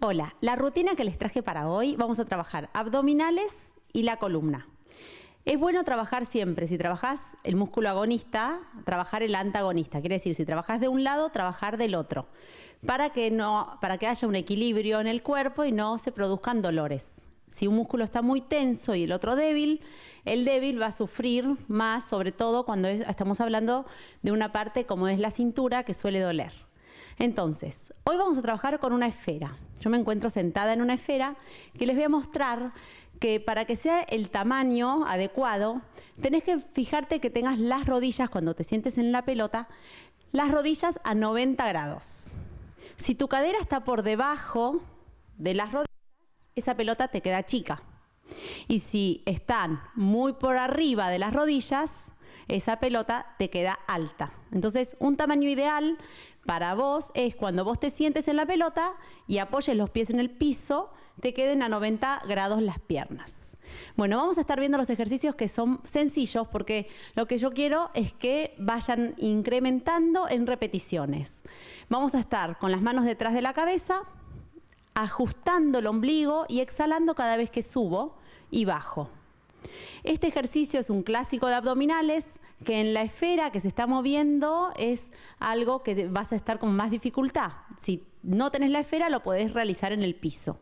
Hola, la rutina que les traje para hoy vamos a trabajar abdominales y la columna. Es bueno trabajar siempre, si trabajas el músculo agonista, trabajar el antagonista, quiere decir, si trabajas de un lado, trabajar del otro, para que, no, para que haya un equilibrio en el cuerpo y no se produzcan dolores. Si un músculo está muy tenso y el otro débil, el débil va a sufrir más, sobre todo cuando estamos hablando de una parte como es la cintura que suele doler. Entonces, hoy vamos a trabajar con una esfera. Yo me encuentro sentada en una esfera que les voy a mostrar que para que sea el tamaño adecuado, tenés que fijarte que tengas las rodillas, cuando te sientes en la pelota, las rodillas a 90 grados. Si tu cadera está por debajo de las rodillas, esa pelota te queda chica. Y si están muy por arriba de las rodillas, esa pelota te queda alta. Entonces, un tamaño ideal para vos es cuando vos te sientes en la pelota y apoyes los pies en el piso, te queden a 90 grados las piernas. Bueno, vamos a estar viendo los ejercicios que son sencillos porque lo que yo quiero es que vayan incrementando en repeticiones. Vamos a estar con las manos detrás de la cabeza, ajustando el ombligo y exhalando cada vez que subo y bajo. Este ejercicio es un clásico de abdominales que en la esfera que se está moviendo es algo que vas a estar con más dificultad. Si no tenés la esfera, lo podés realizar en el piso.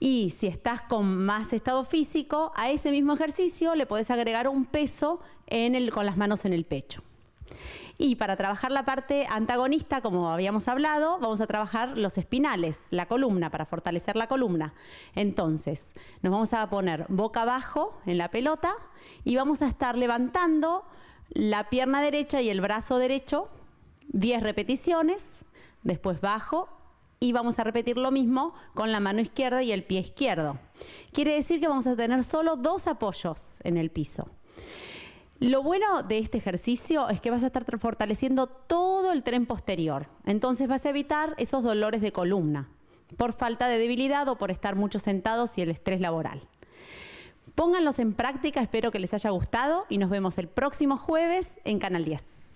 Y si estás con más estado físico, a ese mismo ejercicio le podés agregar un peso con las manos en el pecho. Y para trabajar la parte antagonista, como habíamos hablado, vamos a trabajar los espinales, la columna, para fortalecer la columna. Entonces, nos vamos a poner boca abajo en la pelota y vamos a estar levantando la pierna derecha y el brazo derecho 10 repeticiones, después bajo y vamos a repetir lo mismo con la mano izquierda y el pie izquierdo. Quiere decir que vamos a tener solo dos apoyos en el piso. Lo bueno de este ejercicio es que vas a estar fortaleciendo todo el tren posterior. Entonces vas a evitar esos dolores de columna por falta de debilidad o por estar mucho sentados y el estrés laboral. Pónganlos en práctica, espero que les haya gustado y nos vemos el próximo jueves en Canal 10.